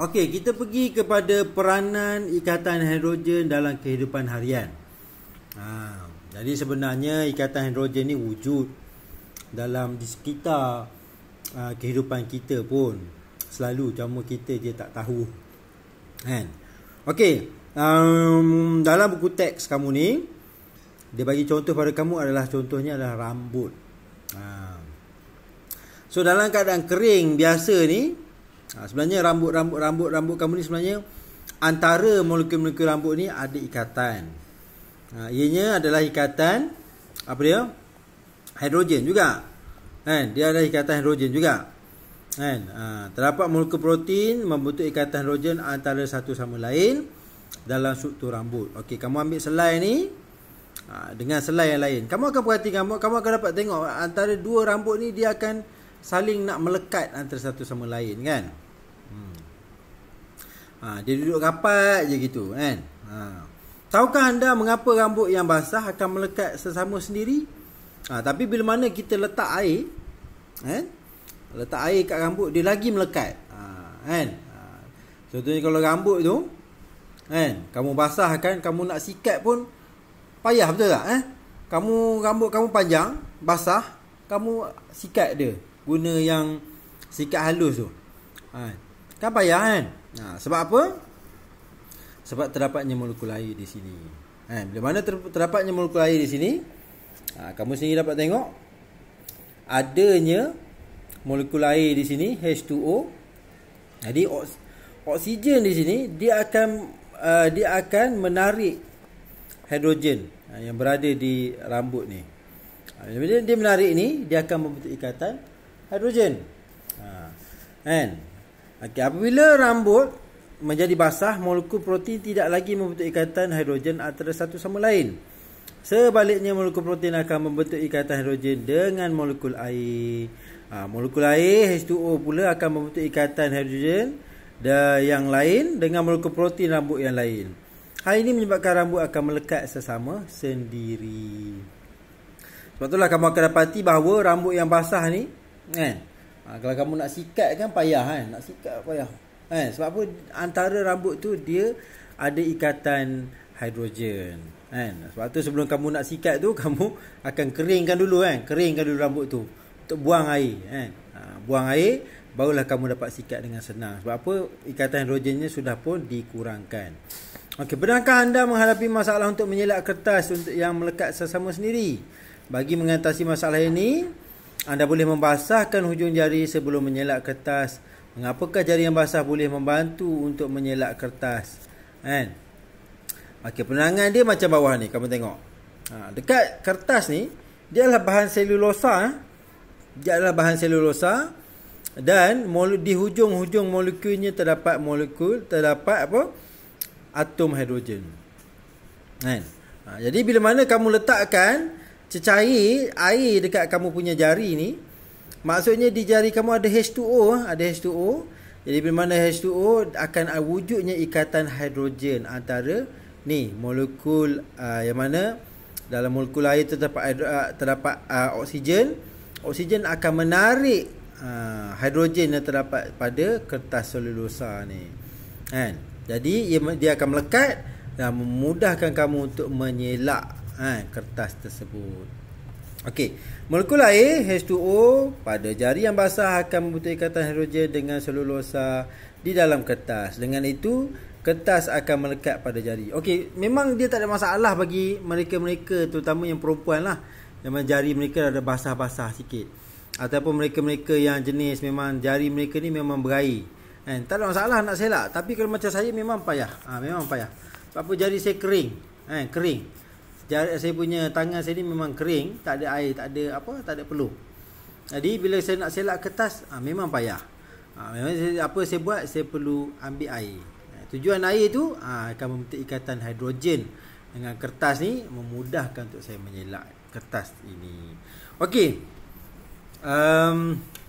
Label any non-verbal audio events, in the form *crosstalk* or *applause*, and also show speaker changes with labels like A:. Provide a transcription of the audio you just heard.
A: Okey, kita pergi kepada peranan ikatan hidrogen dalam kehidupan harian. Ha, jadi sebenarnya ikatan hidrogen ni wujud dalam di sekitar ha, kehidupan kita pun. Selalu cuma kita je tak tahu. Kan? Okey, um, dalam buku teks kamu ni dia bagi contoh pada kamu adalah contohnya adalah rambut. Ha. So dalam keadaan kering biasa ni Ha, sebenarnya rambut-rambut-rambut-rambut kamu ni sebenarnya antara molekul-molekul rambut ni ada ikatan. Ha, ianya adalah ikatan apa dia? Hidrogen juga. Kan? Dia ada ikatan hidrogen juga. Kan? Ha, terdapat molekul protein membentuk ikatan hidrogen antara satu sama lain dalam struktur rambut. Okey, kamu ambil selai ni ha, dengan selai yang lain. Kamu akan perhatikan, kamu akan dapat tengok antara dua rambut ni dia akan saling nak melekat antara satu sama lain kan hmm. ha, dia duduk rapat je gitu kan ha. tahukah anda mengapa rambut yang basah akan melekat sesama sendiri ha, tapi bila mana kita letak air kan letak air kat rambut dia lagi melekat ha, kan ha. contohnya kalau rambut tu kan kamu basah kan kamu nak sikat pun payah betul tak eh kamu rambut kamu panjang basah kamu sikat dia guna yang sikat halus tu. Ha. Kan payah kan? Ha. sebab apa? Sebab terdapatnya molekul air di sini. Ha. bila mana ter- terdapatnya molekul air di sini? Ha. kamu sendiri dapat tengok adanya molekul air di sini H2O. Jadi oks- oksigen di sini dia akan uh, dia akan menarik hidrogen uh, yang berada di rambut ni. Jadi ha, dia menarik ni dia akan membentuk ikatan hidrogen. Ha. And okay, apabila rambut menjadi basah, molekul protein tidak lagi membentuk ikatan hidrogen antara satu sama lain. Sebaliknya molekul protein akan membentuk ikatan hidrogen dengan molekul air. Ha, molekul air H2O pula akan membentuk ikatan hidrogen yang lain dengan molekul protein rambut yang lain. Hal ini menyebabkan rambut akan melekat sesama sendiri. Sebab itulah kamu akan dapati bahawa rambut yang basah ni kan ha, kalau kamu nak sikat kan payah kan nak sikat payah kan sebab apa antara rambut tu dia ada ikatan hidrogen kan sebab tu sebelum kamu nak sikat tu *laughs* kamu akan keringkan dulu kan keringkan dulu rambut tu untuk buang air kan ha, buang air barulah kamu dapat sikat dengan senang sebab apa ikatan hidrogennya sudah pun dikurangkan Okey, benarkah anda menghadapi masalah untuk menyelak kertas untuk yang melekat sesama sendiri? Bagi mengatasi masalah ini, anda boleh membasahkan hujung jari sebelum menyelak kertas. Mengapakah jari yang basah boleh membantu untuk menyelak kertas? Kan? Okey, penangan dia macam bawah ni. Kamu tengok. Ha, dekat kertas ni, dia adalah bahan selulosa. Eh? Dia adalah bahan selulosa. Dan di hujung-hujung molekulnya terdapat molekul, terdapat apa? Atom hidrogen. Kan? Ha, jadi bila mana kamu letakkan cecair air dekat kamu punya jari ni maksudnya di jari kamu ada H2O ada H2O jadi bila mana H2O akan ah, wujudnya ikatan hidrogen antara ni molekul uh, yang mana dalam molekul air terdapat uh, terdapat uh, oksigen oksigen akan menarik uh, hidrogen yang terdapat pada kertas selulosa ni kan jadi ia, dia akan melekat dan memudahkan kamu untuk menyelak ha, kertas tersebut. Okey, molekul air H2O pada jari yang basah akan membentuk ikatan hidrogen dengan selulosa di dalam kertas. Dengan itu, kertas akan melekat pada jari. Okey, memang dia tak ada masalah bagi mereka-mereka terutama yang perempuan lah. Yang jari mereka ada basah-basah sikit. Ataupun mereka-mereka yang jenis memang jari mereka ni memang berair. Eh, tak ada masalah nak selak. Tapi kalau macam saya memang payah. Ha, memang payah. Sebab apa jari saya kering. Eh, kering jari, saya punya tangan saya ni memang kering, tak ada air, tak ada apa, tak ada peluh. Jadi bila saya nak selak kertas, ha, memang payah. Ha, memang saya, apa saya buat, saya perlu ambil air. Ah, tujuan air tu ha, akan membentuk ikatan hidrogen dengan kertas ni memudahkan untuk saya menyelak kertas ini. Okey. Um,